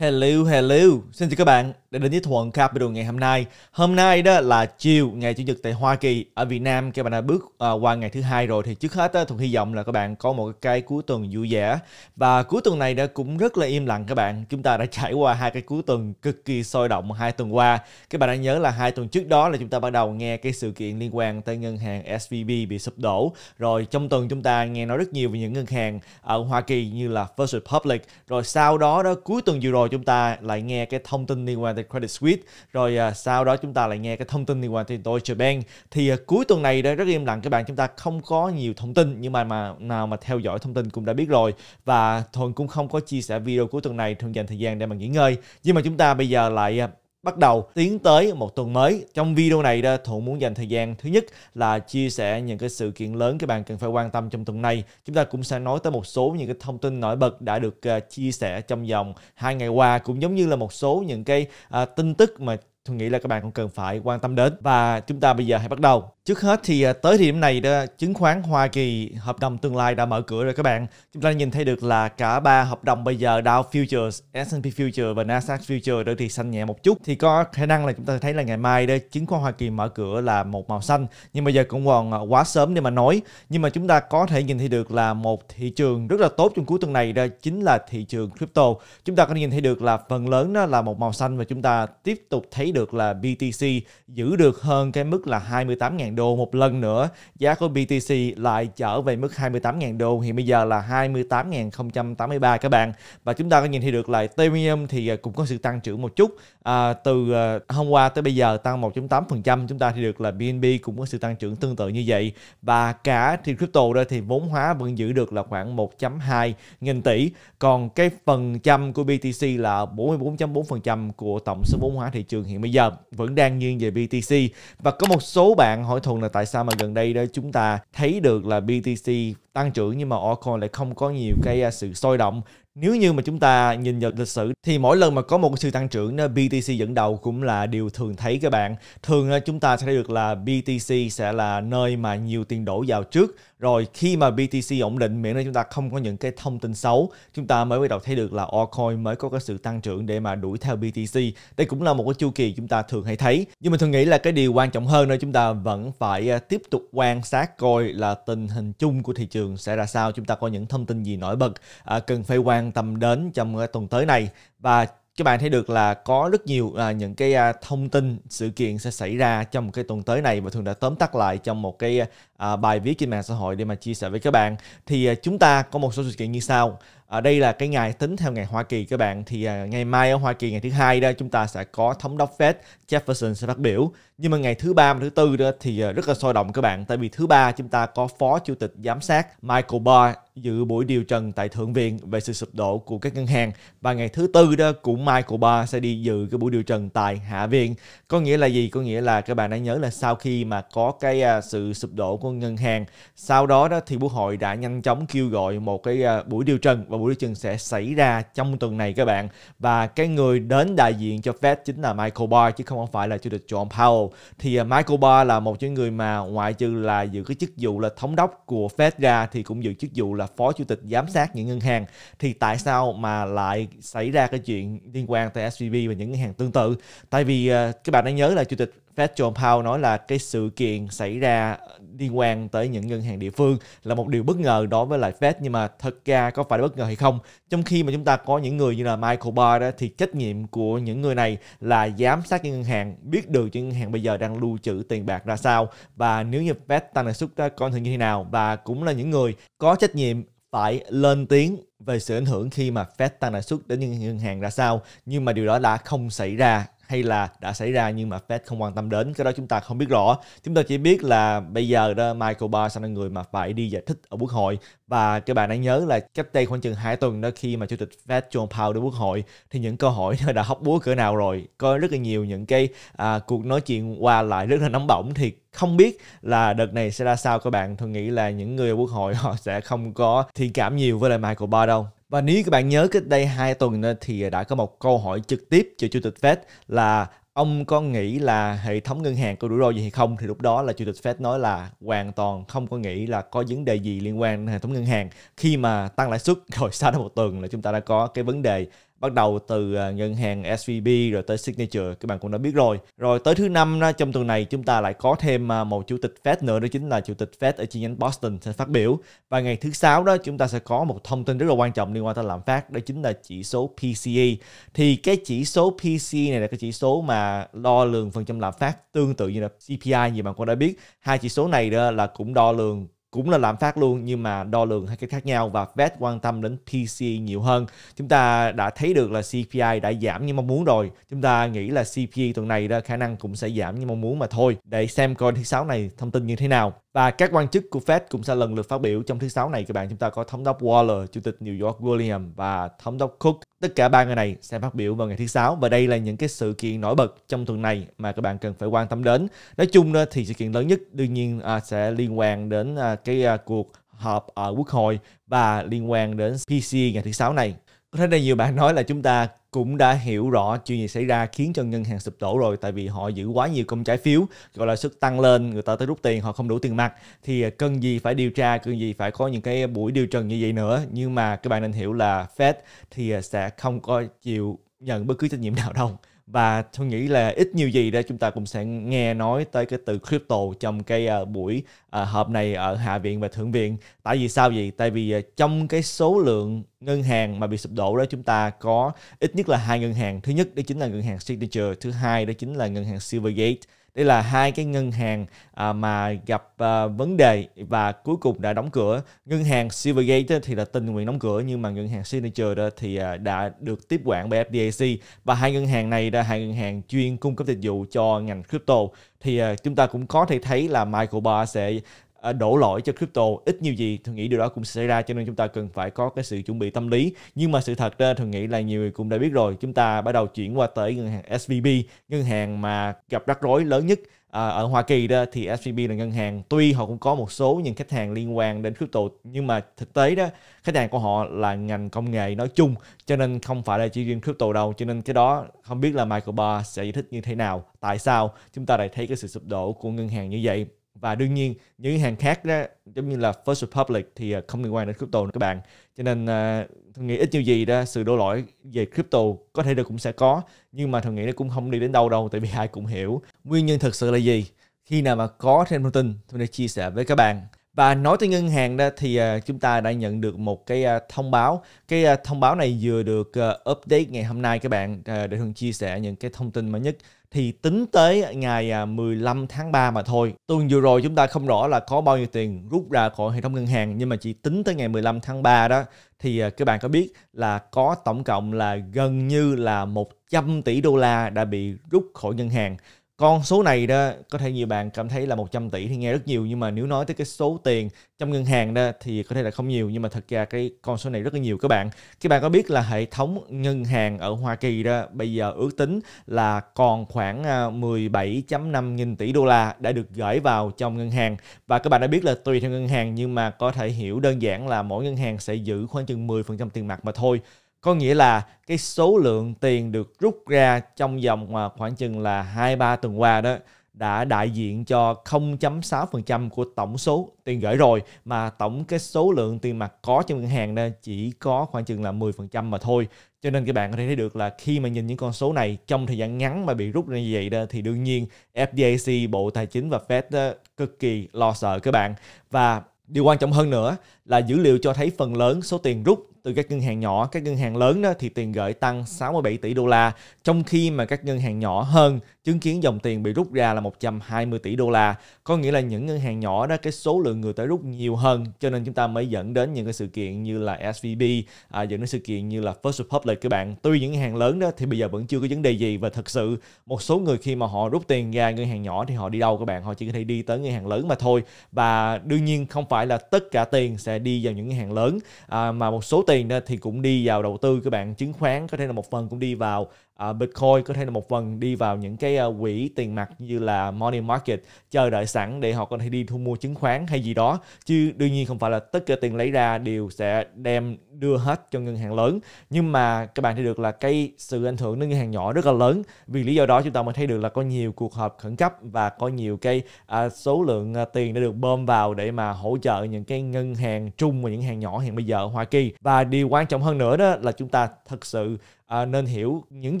Hello, hello. Xin chào các bạn đã đến với Thuận Capital ngày hôm nay. Hôm nay đó là chiều ngày Chủ nhật tại Hoa Kỳ. Ở Việt Nam các bạn đã bước à, qua ngày thứ hai rồi thì trước hết đó, Thuận hy vọng là các bạn có một cái cuối tuần vui vẻ. Và cuối tuần này đã cũng rất là im lặng các bạn. Chúng ta đã trải qua hai cái cuối tuần cực kỳ sôi động hai tuần qua. Các bạn đã nhớ là hai tuần trước đó là chúng ta bắt đầu nghe cái sự kiện liên quan tới ngân hàng SVB bị sụp đổ. Rồi trong tuần chúng ta nghe nói rất nhiều về những ngân hàng ở Hoa Kỳ như là First Republic. Rồi sau đó đó cuối tuần vừa rồi đầu chúng ta lại nghe cái thông tin liên quan tới Credit Suisse rồi uh, sau đó chúng ta lại nghe cái thông tin liên quan tới Deutsche Bank thì uh, cuối tuần này đây rất im lặng các bạn chúng ta không có nhiều thông tin nhưng mà mà nào mà theo dõi thông tin cũng đã biết rồi và thuần cũng không có chia sẻ video cuối tuần này thường dành thời gian để mà nghỉ ngơi nhưng mà chúng ta bây giờ lại uh, bắt đầu tiến tới một tuần mới. Trong video này đó, Thuận muốn dành thời gian thứ nhất là chia sẻ những cái sự kiện lớn các bạn cần phải quan tâm trong tuần này. Chúng ta cũng sẽ nói tới một số những cái thông tin nổi bật đã được ờ, chia sẻ trong vòng hai ngày qua cũng giống như là một số những cái ờ, tin tức mà tôi nghĩ là các bạn cũng cần phải quan tâm đến và chúng ta bây giờ hãy bắt đầu Trước hết thì à, tới thời điểm này đó, chứng khoán Hoa Kỳ hợp đồng tương lai đã mở cửa rồi các bạn. Chúng ta nhìn thấy được là cả ba hợp đồng bây giờ Dow Futures, S&P futures và Nasdaq futures đôi thì xanh nhẹ một chút. Thì có khả năng là chúng ta thấy là ngày mai đó chứng khoán Hoa Kỳ mở cửa là một màu xanh. Nhưng bây giờ cũng còn à, quá sớm để mà nói. Nhưng mà chúng ta có thể nhìn thấy được là một thị trường rất là tốt trong cuối tuần này đó chính là thị trường crypto. Chúng ta có thể nhìn thấy được là phần lớn đó là một màu xanh và chúng ta tiếp tục thấy được là BTC giữ được hơn cái mức là 28.000 đô một lần nữa, giá của BTC lại trở về mức 28.000 đô, hiện bây giờ là 28.083 các bạn. Và chúng ta có nhìn thấy được là Ethereum thì à, cũng có sự tăng trưởng một chút, à, từ à, hôm qua tới bây giờ tăng 1.8%, chúng ta thì được là BNB cũng có sự tăng trưởng tương tự như vậy. Và cả thì crypto đó thì vốn hóa vẫn giữ được là khoảng 1.2 nghìn tỷ, còn cái phần trăm của BTC là 44.4% của tổng số vốn hóa thị trường hiện bây giờ vẫn đang nghiêng về BTC và có một số bạn hỏi thuần là tại sao mà gần đây đó chúng ta thấy được là BTC tăng trưởng nhưng mà altcoin lại không có nhiều cái à, sự sôi động nếu như mà chúng ta nhìn vào lịch sử thì mỗi lần mà có một sự tăng trưởng BTC dẫn đầu cũng là điều thường thấy các bạn. Thường chúng ta sẽ thấy được là BTC sẽ là nơi mà nhiều tiền đổ vào trước rồi khi mà BTC ổn định miễn là chúng ta không có những cái thông tin xấu chúng ta mới bắt đầu thấy được là altcoin mới có cái sự tăng trưởng để mà đuổi theo BTC đây cũng là một cái chu kỳ chúng ta thường hay thấy nhưng mình thường nghĩ là cái điều quan trọng hơn nữa chúng ta vẫn phải à, tiếp tục quan sát coi là tình hình chung của thị trường sẽ ra sao chúng ta có những thông tin gì nổi bật à, cần phải quan tâm đến trong cái à, tuần tới này và các bạn thấy được là có rất nhiều à, những cái à, thông tin sự kiện sẽ xảy ra trong một cái tuần tới này và thường đã tóm tắt lại trong một cái à, bài viết trên mạng xã hội để mà chia sẻ với các bạn thì à, chúng ta có một số sự kiện như sau à, đây là cái ngày tính theo ngày Hoa Kỳ các bạn thì à, ngày mai ở Hoa Kỳ ngày thứ hai đó chúng ta sẽ có thống đốc Fed Jefferson sẽ phát biểu nhưng mà ngày thứ ba và thứ tư đó thì à, rất là sôi động các bạn tại vì thứ ba chúng ta có phó chủ tịch giám sát Michael Barr dự buổi điều trần tại Thượng viện về sự sụp đổ của các ngân hàng và ngày thứ tư đó cũng mai của bà sẽ đi dự cái buổi điều trần tại Hạ viện. Có nghĩa là gì? Có nghĩa là các bạn đã nhớ là sau khi mà có cái à, sự sụp đổ của ngân hàng, sau đó đó thì Quốc hội đã nhanh chóng kêu gọi một cái à, buổi điều trần và buổi điều trần sẽ xảy ra trong tuần này các bạn. Và cái người đến đại diện cho Fed chính là Michael Barr chứ không phải là chủ tịch John Powell. Thì à, Michael Barr là một cái người mà ngoại trừ là giữ cái chức vụ là thống đốc của Fed ra thì cũng giữ chức vụ là phó chủ tịch giám sát những ngân hàng thì tại sao mà lại xảy ra cái chuyện liên quan tới SVB và những ngân hàng tương tự tại vì ờ, các bạn đã nhớ là chủ tịch Federal Powell nói là cái sự kiện xảy ra liên quan tới những ngân hàng địa phương là một điều bất ngờ đối với lại Fed nhưng mà thật ra có phải bất ngờ hay không trong khi mà chúng ta có những người như là Michael Barr đó, thì trách nhiệm của những người này là giám sát cái ngân hàng biết được những ngân hàng bây giờ đang lưu trữ tiền bạc ra sao và nếu như Fed tăng lãi suất ra coi thường như thế nào và cũng là những người có trách nhiệm phải lên tiếng về sự ảnh hưởng khi mà Fed tăng lãi suất đến những ngân hàng ra sao nhưng mà điều đó đã không xảy ra hay là đã xảy ra nhưng mà Fed không quan tâm đến cái đó chúng ta không biết rõ chúng ta chỉ biết là bây giờ đó Michael Barr là người mà phải đi giải thích ở quốc hội và các bạn đã nhớ là cách đây khoảng chừng 2 tuần đó khi mà chủ tịch Fed John Powell đến quốc hội thì những câu hỏi đã hóc búa cỡ nào rồi có rất là nhiều những cái à, cuộc nói chuyện qua lại rất là nóng bỏng thì không biết là đợt này sẽ ra sao các bạn tôi nghĩ là những người ở quốc hội họ sẽ không có thiện cảm nhiều với lại Michael Barr đâu và nếu các bạn nhớ cách đây 2 tuần thì đã có một câu hỏi trực tiếp cho Chủ tịch Fed là ông có nghĩ là hệ thống ngân hàng có rủi ro gì hay không thì lúc đó là chủ tịch Fed nói là hoàn toàn không có nghĩ là có vấn đề gì liên quan đến hệ thống ngân hàng khi mà tăng lãi suất rồi sau đó một tuần là chúng ta đã có cái vấn đề bắt đầu từ à, ngân hàng SVB rồi tới Signature các bạn cũng đã biết rồi rồi tới thứ năm trong tuần này chúng ta lại có thêm à, một chủ tịch Fed nữa đó chính là chủ tịch Fed ở chi nhánh Boston sẽ phát biểu và ngày thứ sáu đó chúng ta sẽ có một thông tin rất là quan trọng liên quan tới lạm phát đó chính là chỉ số PCE thì cái chỉ số PCE này là cái chỉ số mà đo lường phần trăm lạm phát tương tự như là CPI như bạn cũng đã biết hai chỉ số này đó là cũng đo lường cũng là lạm phát luôn nhưng mà đo lường hai cái khác nhau và Fed quan tâm đến PCE nhiều hơn. Chúng ta đã thấy được là CPI đã giảm như mong muốn rồi. Chúng ta nghĩ là CPI tuần này ra khả năng cũng sẽ giảm như mong muốn mà thôi. Để xem coi thứ sáu này thông tin như thế nào. Và các quan chức của Fed cũng sẽ lần lượt phát biểu trong thứ sáu này các bạn. Chúng ta có thống đốc Waller, chủ tịch New York William và thống đốc Cook. Tất cả ba người này sẽ phát biểu vào ngày thứ sáu và đây là những cái sự kiện nổi bật trong tuần này mà các bạn cần phải quan tâm đến. Nói chung thì sự kiện lớn nhất đương nhiên à, sẽ liên quan đến à, cái à, cuộc họp ở Quốc hội và liên quan đến PC ngày thứ sáu này. Có thể đây nhiều bạn nói là chúng ta cũng đã hiểu rõ chuyện gì xảy ra khiến cho ngân hàng sụp đổ rồi tại vì họ giữ quá nhiều công trái phiếu gọi là sức tăng lên người ta tới rút tiền họ không đủ tiền mặt thì à, cần gì phải điều tra cần gì phải có những cái buổi điều trần như vậy nữa nhưng mà các bạn nên hiểu là Fed thì à, sẽ không có chịu nhận bất cứ trách nhiệm nào đâu và tôi nghĩ là ít nhiều gì đó chúng ta cũng sẽ nghe nói tới cái từ crypto trong cái uh, buổi uh, họp này ở hạ viện và thượng viện tại vì sao vậy tại vì uh, trong cái số lượng ngân hàng mà bị sụp đổ đó chúng ta có ít nhất là hai ngân hàng thứ nhất đó chính là ngân hàng signature thứ hai đó chính là ngân hàng silvergate đây là hai cái ngân hàng à, mà gặp à, vấn đề và cuối cùng đã đóng cửa ngân hàng Silvergate thì là tình nguyện đóng cửa nhưng mà ngân hàng Signature thì à, đã được tiếp quản bởi FDIC và hai ngân hàng này là hai ngân hàng chuyên cung cấp dịch vụ cho ngành crypto thì chúng ta cũng có thể thấy là Michael Barr sẽ À, đổ lỗi cho crypto ít nhiều gì tôi nghĩ điều đó cũng xảy ra cho nên chúng ta cần phải có cái sự chuẩn bị tâm lý nhưng mà sự thật ra thường nghĩ là nhiều người cũng đã biết rồi chúng ta bắt đầu chuyển qua tới ngân hàng SVB ngân hàng mà gặp rắc rối lớn nhất à, ở Hoa Kỳ đó thì SVB là ngân hàng tuy họ cũng có một số những khách hàng liên quan đến crypto nhưng mà thực tế đó khách hàng của họ là ngành công nghệ nói chung cho nên không phải là chỉ riêng crypto đâu cho nên cái đó không biết là Michael Barr sẽ giải thích như thế nào tại sao chúng ta lại thấy cái sự sụp đổ của ngân hàng như vậy và đương nhiên những hàng khác đó giống như là First Republic thì à, không liên quan đến crypto nữa các bạn cho nên uh, tôi nghĩ ít nhiều gì đó sự đổ lỗi về crypto có thể được cũng sẽ có nhưng mà tôi nghĩ nó cũng không đi đến đâu đâu tại vì ai cũng hiểu nguyên nhân thực sự là gì khi nào mà có thêm thông tin tôi sẽ chia sẻ với các bạn và nói tới ngân hàng đó thì à, chúng ta đã nhận được một cái à, thông báo. Cái thông báo này vừa được update ngày hôm nay các bạn để thường chia sẻ những cái thông tin mới nhất thì tính tới ngày 15 à, tháng 3 mà thôi. Tuần vừa rồi chúng ta không rõ là có bao nhiêu tiền rút ra khỏi hệ thống ngân hàng nhưng mà chỉ tính tới ngày 15 tháng 3 đó thì à, các bạn có biết là có tổng cộng là gần như là 100 tỷ đô la đã bị rút khỏi ngân hàng con số này đó có thể nhiều bạn cảm thấy là 100 tỷ thì nghe rất nhiều nhưng mà nếu nói tới cái số tiền trong ngân hàng đó thì có thể là không nhiều nhưng mà thật ra cái con số này rất là nhiều các bạn các bạn có biết là hệ thống ngân hàng ở Hoa Kỳ đó bây giờ ước tính là còn khoảng 17.5 à, nghìn tỷ đô la đã được gửi vào trong ngân hàng và các bạn đã biết là tùy theo ngân hàng nhưng mà có thể hiểu đơn giản là mỗi ngân hàng sẽ giữ khoảng chừng 10% tiền mặt mà thôi có nghĩa là cái số lượng tiền được rút ra trong vòng à, khoảng chừng là 2 3 tuần qua đó đã đại diện cho 0.6% của tổng số tiền gửi rồi mà tổng cái số lượng tiền mặt có trong ngân hàng nên chỉ có khoảng chừng là 10% mà thôi. Cho nên các bạn có thể thấy được là khi mà nhìn những con số này trong thời gian ngắn mà bị rút ra như vậy đó thì đương nhiên FDIC, Bộ Tài chính và Fed đó, cực kỳ lo sợ các bạn. Và điều quan trọng hơn nữa là dữ liệu cho thấy phần lớn số tiền rút từ các ngân hàng nhỏ, các ngân hàng lớn đó thì tiền gửi tăng 67 tỷ đô la, trong khi mà các ngân hàng nhỏ hơn chứng kiến dòng tiền bị rút ra là 120 tỷ đô la. Có nghĩa là những ngân hàng nhỏ đó cái số lượng người tới rút nhiều hơn cho nên chúng ta mới dẫn đến những cái sự kiện như là SVB, à, dẫn đến sự kiện như là First Republic các bạn. Tuy những hàng lớn đó thì bây giờ vẫn chưa có vấn đề gì và thật sự một số người khi mà họ rút tiền ra ngân hàng nhỏ thì họ đi đâu các bạn? Họ chỉ có thể đi tới ngân hàng lớn mà thôi. Và đương nhiên không phải là tất cả tiền sẽ đi vào những ngân hàng lớn à, mà một số tiền đó thì cũng đi vào đầu tư các bạn chứng khoán có thể là một phần cũng đi vào uh, Bitcoin có thể là một phần đi vào những cái uh, quỹ tiền mặt như là money market chờ đợi sẵn để họ có thể đi thu mua chứng khoán hay gì đó chứ đương nhiên không phải là tất cả tiền lấy ra đều sẽ đem đưa hết cho ngân hàng lớn nhưng mà các bạn thấy được là cái sự ảnh hưởng đến ngân hàng nhỏ rất là lớn vì lý do đó chúng ta mới thấy được là có nhiều cuộc họp khẩn cấp và có nhiều cái uh, số lượng uh, tiền đã được bơm vào để mà hỗ trợ những cái ngân hàng trung và những hàng nhỏ hiện bây giờ ở Hoa Kỳ và điều quan trọng hơn nữa đó là chúng ta thật sự à, nên hiểu những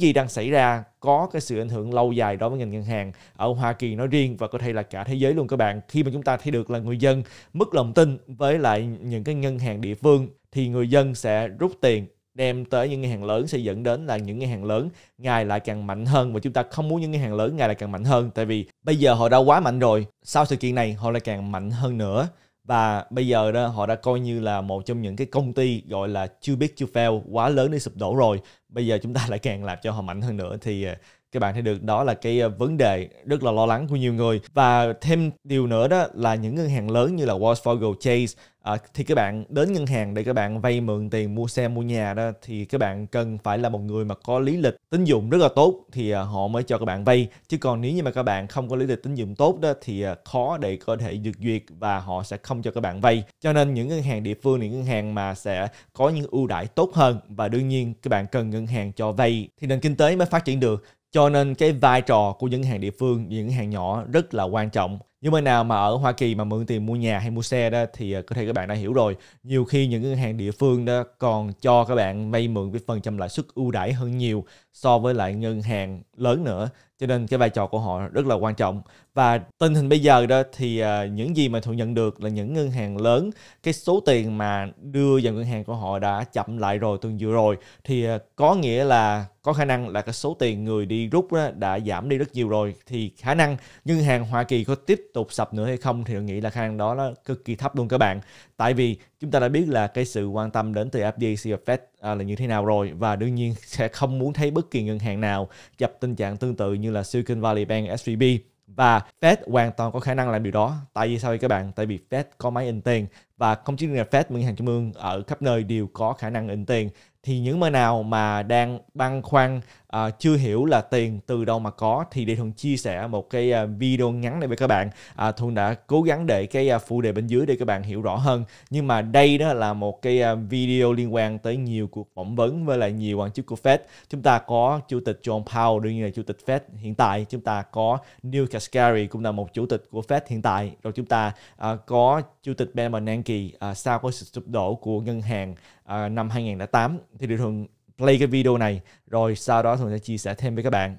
gì đang xảy ra có cái sự ảnh hưởng lâu dài đối với ngành ngân hàng ở Hoa Kỳ nói riêng và có thể là cả thế giới luôn các bạn khi mà chúng ta thấy được là người dân mất lòng tin với lại những cái ngân hàng địa phương thì người dân sẽ rút tiền đem tới những ngân hàng lớn sẽ dẫn đến là những ngân hàng lớn ngày lại càng mạnh hơn và chúng ta không muốn những ngân hàng lớn ngày lại càng mạnh hơn tại vì bây giờ họ đã quá mạnh rồi sau sự kiện này họ lại càng mạnh hơn nữa và bây giờ đó họ đã coi như là một trong những cái công ty gọi là chưa biết chưa fail quá lớn để sụp đổ rồi bây giờ chúng ta lại càng làm cho họ mạnh hơn nữa thì à, các bạn thấy được đó là cái ờ, vấn đề rất là lo lắng của nhiều người và thêm điều nữa đó là những ngân hàng lớn như là Wells Fargo Chase à, thì các bạn đến ngân hàng để các bạn vay mượn tiền mua xe mua nhà đó thì các bạn cần phải là một người mà có lý lịch tín dụng rất là tốt thì à, họ mới cho các bạn vay chứ còn nếu như mà các bạn không có lý lịch tín dụng tốt đó thì à, khó để có thể được duyệt và họ sẽ không cho các bạn vay cho nên những ngân hàng địa phương những ngân hàng mà sẽ có những ưu đãi tốt hơn và đương nhiên các bạn cần ngân hàng cho vay thì nền kinh tế mới phát triển được cho nên cái vai trò của những hàng địa phương, những hàng nhỏ rất là quan trọng. Như bên nào mà ở Hoa Kỳ mà mượn tiền mua nhà hay mua xe đó thì à, có thể các bạn đã hiểu rồi. Nhiều khi những ngân hàng địa phương đó còn cho các bạn vay mượn với phần trăm lãi suất ưu đãi hơn nhiều so với lại ngân hàng lớn nữa cho nên cái vai trò của họ rất là quan trọng và tình hình bây giờ đó thì à, những gì mà thu nhận được là những ngân hàng lớn cái số tiền mà đưa vào ngân hàng của họ đã chậm lại rồi tuần vừa rồi thì à, có nghĩa là có khả năng là cái số tiền người đi rút đó đã giảm đi rất nhiều rồi thì khả năng ngân hàng Hoa Kỳ có tiếp tục sập nữa hay không thì tôi nghĩ là khả năng đó là cực kỳ thấp luôn các bạn tại vì chúng ta đã biết là cái sự quan tâm đến từ FDIC và Fed là như thế nào rồi và đương nhiên sẽ không muốn thấy bất kỳ ngân hàng nào gặp tình trạng tương tự như là Silicon Valley Bank SVB và Fed hoàn toàn có khả năng làm điều đó. Tại vì sao vậy các bạn? Tại vì Fed có máy in tiền và không chỉ là Fed, ngân hàng trung ương ở khắp nơi đều có khả năng in tiền. Thì những nơi nào mà đang băn khoăn à, chưa hiểu là tiền từ đâu mà có thì để Thuận chia sẻ một cái ờ, video ngắn này với các bạn. À, Thuận đã cố gắng để cái phụ đề bên dưới để các bạn hiểu rõ hơn. Nhưng mà đây đó là một cái video liên quan tới nhiều cuộc phỏng vấn với lại nhiều quan chức của Fed. Chúng ta có Chủ tịch John Powell, đương nhiên là Chủ tịch Fed hiện tại. Chúng ta có Neil Kashkari cũng là một Chủ tịch của Fed hiện tại. Rồi chúng ta à, có Chủ tịch Ben Bernanke à, sau cái sự sụp đổ của ngân hàng à, năm 2008 thì Địa Thuận play cái video này rồi sau đó sẽ chia sẻ thêm với các bạn.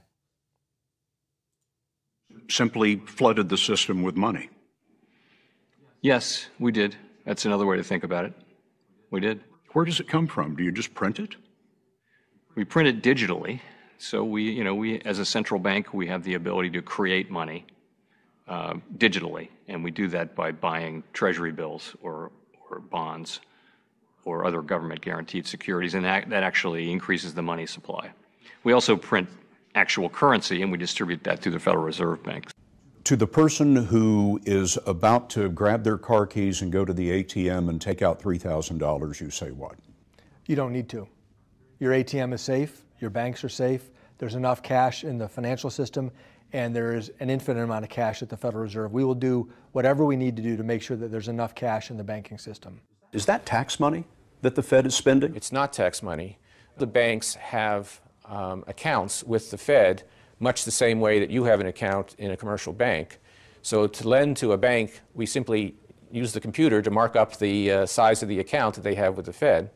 Simply flooded the system with money. Yes, we did. That's another way to think about it. We did. Where does it come from? Do you just print it? We print it digitally. So we, you know, we as a central bank, we have the ability to create money uh, digitally, and we do that by buying treasury bills or, or bonds or other government guaranteed securities, and that, that actually increases the money supply. We also print actual currency and we distribute that through the Federal Reserve Bank. To the person who is about to grab their car keys and go to the ATM and take out $3,000, you say what? You don't need to. Your ATM is safe, your banks are safe, there's enough cash in the financial system, and there is an infinite amount of cash at the Federal Reserve. We will do whatever we need to do to make sure that there's enough cash in the banking system. Is that tax money? that the Fed is spending? It's not tax money. The banks have um, accounts with the Fed, much the same way that you have an account in a commercial bank. So to lend to a bank, we simply use the computer to mark up the uh, size of the account that they have with the Fed.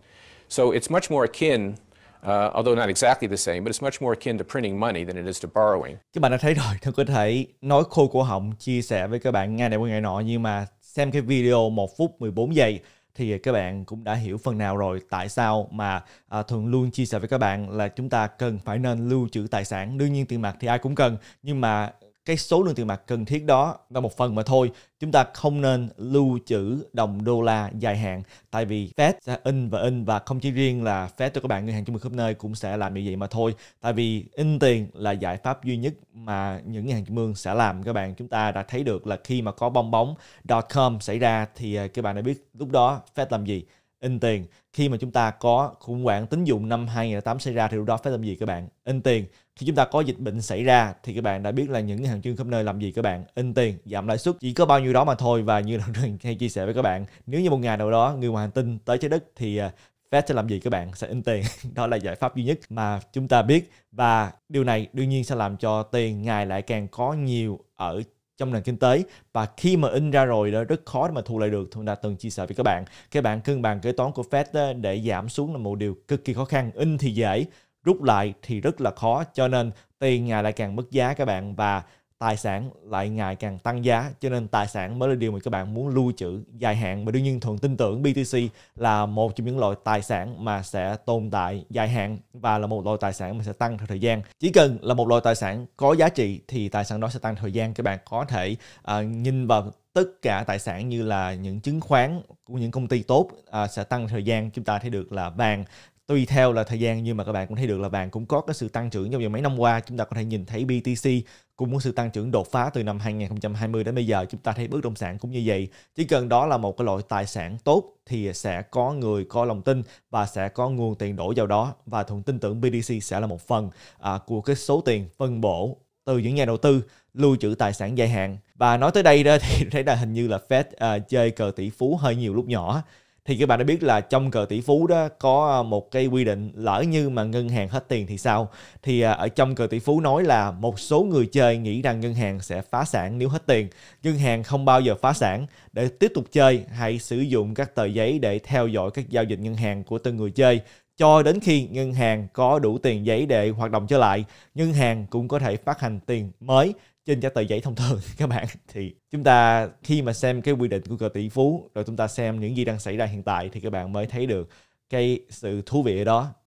So it's much more akin Uh, although not exactly the same, but it's much more akin to printing money than it is to borrowing. Các bạn đã thấy rồi, Thân có thể nói khô cổ họng chia sẻ với các bạn nghe này qua ngày nọ nhưng mà xem cái video 1 phút 14 giây thì các bạn cũng đã hiểu phần nào rồi tại sao mà à, Thuận luôn chia sẻ với các bạn là chúng ta cần phải nên lưu trữ tài sản. Đương nhiên tiền mặt thì ai cũng cần nhưng mà cái số lượng tiền mặt cần thiết đó và một phần mà thôi chúng ta không nên lưu trữ đồng đô la dài hạn tại vì Fed sẽ in và in và không chỉ riêng là Fed cho các bạn ngân hàng trung ương khắp nơi cũng sẽ làm như vậy mà thôi tại vì in tiền là giải pháp duy nhất mà những ngân hàng trung ương sẽ làm các bạn chúng ta đã thấy được là khi mà có bong bóng dot com xảy ra thì à, các bạn đã biết lúc đó Fed làm gì in tiền khi mà chúng ta có khủng hoảng tín dụng năm 2008 xảy ra thì lúc đó phải làm gì các bạn in tiền khi chúng ta có dịch bệnh xảy ra thì các bạn đã biết là những hàng chuyên khắp nơi làm gì các bạn in tiền giảm lãi suất chỉ có bao nhiêu đó mà thôi và như là hay chia sẻ với các bạn nếu như một ngày nào đó người ngoài hành tinh tới trái đất thì à, Fed sẽ làm gì các bạn sẽ in tiền đó là giải pháp duy nhất mà chúng ta biết và điều này đương nhiên sẽ làm cho tiền ngày lại càng có nhiều ở trong nền kinh tế và khi mà in ra rồi đó rất khó để mà thu lại được tôi đã từng chia sẻ với các bạn cái bạn cân bằng kế toán của Fed để giảm xuống là một điều cực kỳ khó khăn in thì dễ rút lại thì rất là khó cho nên tiền ngày lại càng mất giá các bạn và tài sản lại ngày càng tăng giá cho nên tài sản mới là điều mà các bạn muốn lưu trữ dài hạn và đương nhiên thường tin tưởng BTC là một trong những loại tài sản mà sẽ tồn tại dài hạn và là một loại tài sản mà sẽ tăng theo thời gian chỉ cần là một loại tài sản có giá trị thì tài sản đó sẽ tăng thời gian các bạn có thể uh, nhìn vào tất cả tài sản như là những chứng khoán của những công ty tốt à, sẽ tăng thời gian chúng ta thấy được là vàng tùy theo là thời gian nhưng mà các bạn cũng thấy được là vàng cũng có cái sự tăng trưởng trong vòng mấy năm qua chúng ta có thể nhìn thấy BTC cũng có sự tăng trưởng đột phá từ năm 2020 đến bây giờ chúng ta thấy bất động sản cũng như vậy chỉ cần đó là một cái loại tài sản tốt thì sẽ có người có lòng tin và sẽ có nguồn tiền đổ vào đó và thuận tin tưởng BTC sẽ là một phần à, của cái số tiền phân bổ từ những nhà đầu tư lưu trữ tài sản dài hạn và nói tới đây đó thì thấy là hình như là Fed à, chơi cờ tỷ phú hơi nhiều lúc nhỏ thì các bạn đã biết là trong cờ tỷ phú đó có à, một cái quy định lỡ như mà ngân hàng hết tiền thì sao thì à, ở trong cờ tỷ phú nói là một số người chơi nghĩ rằng ngân hàng sẽ phá sản nếu hết tiền ngân hàng không bao giờ phá sản để tiếp tục chơi hãy sử dụng các tờ giấy để theo dõi các giao dịch ngân hàng của từng người chơi cho đến khi ngân hàng có đủ tiền giấy để hoạt động trở lại ngân hàng cũng có thể phát hành tiền mới trên trả tờ giấy thông thường các bạn thì chúng ta khi mà xem cái quy định của cờ tỷ phú rồi chúng ta xem những gì đang xảy ra hiện tại thì các bạn mới thấy được cái sự thú vị ở đó